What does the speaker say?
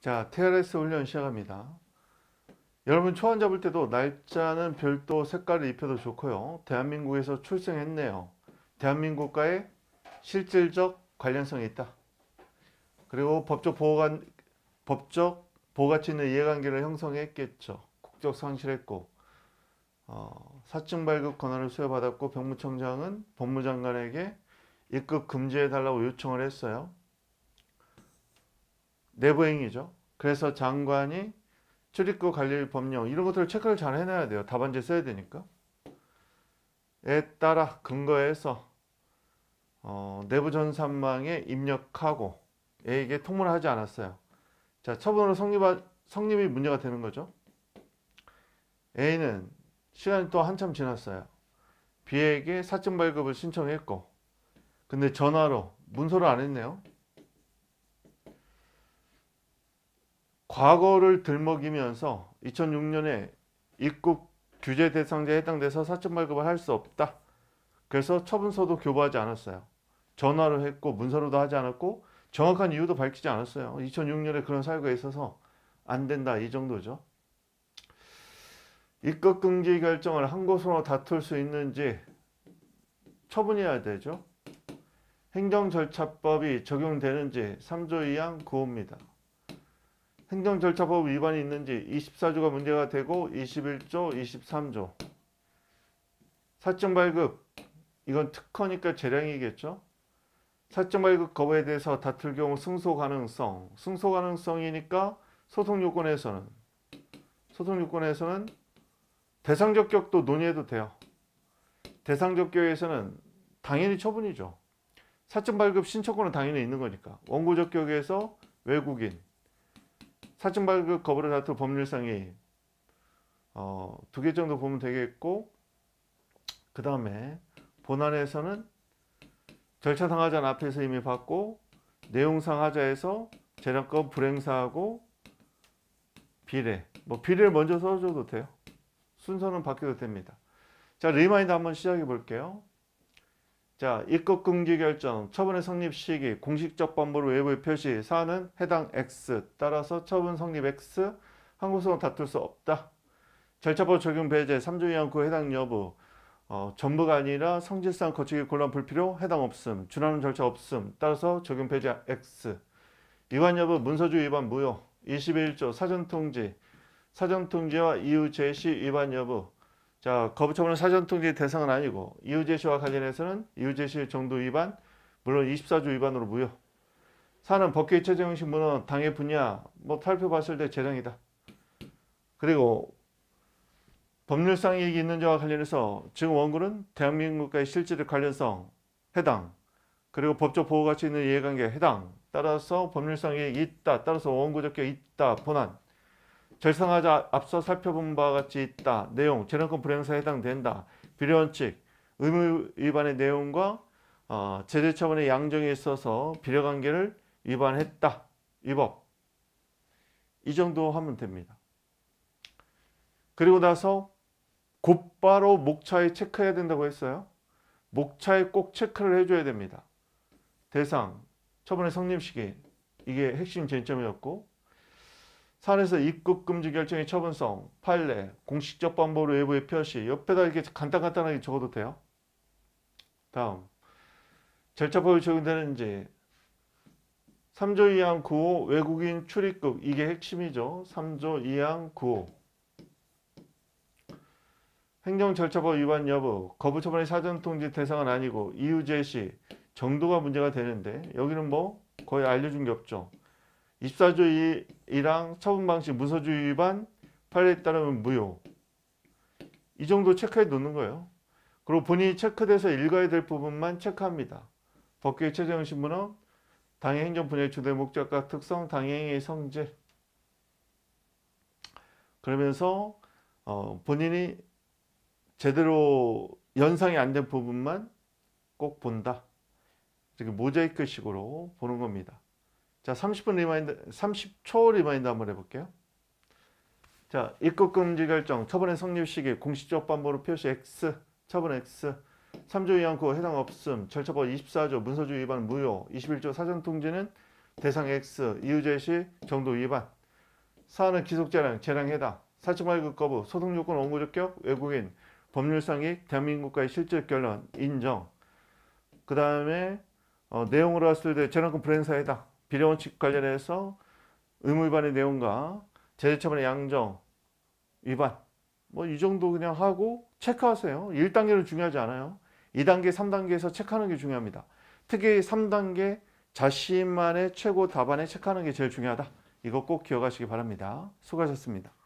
자, t l s 훈련 시작합니다. 여러분 초안 잡을 때도 날짜는 별도 색깔을 입혀도 좋고요. 대한민국에서 출생했네요. 대한민국과의 실질적 관련성이 있다. 그리고 법적 보호가 법적 보호가치 있는 이해관계를 형성했겠죠. 국적 상실했고 어, 사증 발급 권한을 수여받았고 병무청장은 법무장관에게 입국 금지해달라고 요청을 했어요. 내부행위죠. 그래서 장관이 출입국 관리 법령 이런 것들을 체크를 잘 해놔야 돼요. 답안지 써야 되니까. 에 따라 근거해서 어, 내부 전산망에 입력하고 A에게 통보를 하지 않았어요. 자, 처분으로 성립하, 성립이 문제가 되는 거죠. A는 시간이 또 한참 지났어요. B에게 사증 발급을 신청했고 근데 전화로 문서를 안 했네요. 과거를 들먹이면서 2006년에 입국 규제 대상자에 해당돼서 사천 발급을 할 수 없다. 그래서 처분서도 교부하지 않았어요. 전화로 했고 문서로도 하지 않았고 정확한 이유도 밝히지 않았어요. 2006년에 그런 사유가 있어서 안 된다 이 정도죠. 입국 금지 결정을 한 곳으로 다툴 수 있는지 처분해야 되죠. 행정절차법이 적용되는지 3조 2항 9호입니다. 행정절차법 위반이 있는지 24조가 문제가 되고 21조, 23조 사적 발급 이건 특허니까 재량이겠죠. 사적 발급 거부에 대해서 다툴 경우 승소 가능성 승소 가능성이니까 소송 요건에서는 소송 요건에서는 대상적 격도 논의해도 돼요. 대상적 격에서는 당연히 처분이죠. 사적 발급 신청권은 당연히 있는 거니까 원고적 격에서 외국인 사증 발급 거부를 다투 법률상의 어, 두 개 정도 보면 되겠고 그 다음에 본안에서는 절차상 하자는 앞에서 이미 봤고 내용상 하자에서 재량권 불행사하고 비례 뭐 비례를 먼저 써줘도 돼요 순서는 바뀌어도 됩니다 자 리마인드 한번 시작해 볼게요 자, 입국 금지 결정, 처분의 성립 시기, 공식적 방법 로 외부에 표시, 사안은 해당 X, 따라서 처분 성립 X, 항고소는 다툴 수 없다. 절차법 적용 배제, 3조 이하 구 그 해당 여부, 어, 전부가 아니라 성질상 거치기 곤란 불필요, 해당 없음, 준하는 절차 없음, 따라서 적용 배제 X, 위반 여부 문서주 위반 무효, 21조 사전통지, 사전통지와 이후 제시 위반 여부, 자, 거부 처분은 사전 통지 대상은 아니고 이유 제시와 관련해서는 이유 제시 정도 위반, 물론 24조 위반으로 무효. 사는 법규의 체제 형식 문헌, 당해 분야, 뭐 탈표 봤을 때 재량이다. 그리고 법률상 이익이 있는 자와 관련해서 지금 원고는 대한민국과의 실질의 관련성, 해당, 그리고 법적 보호 가치 있는 이해관계 해당, 따라서 법률상 이익이 있다, 따라서 원고 적격 있다, 본안, 절상하자 앞서 살펴본 바와 같이 있다. 내용, 재량권 불행사에 해당된다. 비례원칙, 의무 위반의 내용과 어, 제재 처분의 양정에 있어서 비례관계를 위반했다. 위법. 이 정도 하면 됩니다. 그리고 나서 곧바로 목차에 체크해야 된다고 했어요. 목차에 꼭 체크를 해줘야 됩니다. 대상, 처분의 성립 시기, 이게 핵심 쟁점이었고 산에서 입국 금지 결정의 처분성, 판례, 공식적 방법으로 외부에 표시 옆에다 이렇게 간단간단하게 적어도 돼요. 다음 절차법이 적용되는지 3조 2항 9호 외국인 출입국 이게 핵심이죠. 3조 2항 9호 행정절차법 위반 여부, 거부 처분의 사전통지 대상은 아니고 이유 제시 정도가 문제가 되는데 여기는 뭐 거의 알려준 게 없죠. 24조 2랑 처분방식 문서주의 위반, 판례에 따르면 무효. 이 정도 체크해 놓는 거예요. 그리고 본인이 체크돼서 읽어야 될 부분만 체크합니다. 법규의 최종 신문은 당의 행정 분야의 주된 목적과 특성, 당행의 성질. 그러면서 어, 본인이 제대로 연상이 안 된 부분만 꼭 본다. 이렇게 모자이크식으로 보는 겁니다. 자, 30분 리마인드, 30초 리마인드 한번 해볼게요. 자, 입국 금지 결정, 처분의 성립 시기, 공식적 반보로 표시 X, 처분 X, 3조 위항 구 해당 없음, 절차법 24조, 문서주 위반 무효, 21조 사전 통지는 대상 X, 이유 제시, 정도 위반, 사안은 기속 재량, 재량 해당, 사측 발급 거부, 소송 요건 원고 적격, 외국인, 법률상의 대한민국과의 실질 결론, 인정, 그 다음에 어, 내용으로 봤을 때 재량권 불행사 해당, 비례원칙 관련해서 의무 위반의 내용과 제재처분의 양정 위반 뭐 이 정도 그냥 하고 체크하세요. 1단계는 중요하지 않아요. 2단계, 3단계에서 체크하는 게 중요합니다. 특히 3단계 자신만의 최고 답안에 체크하는 게 제일 중요하다. 이거 꼭 기억하시기 바랍니다. 수고하셨습니다.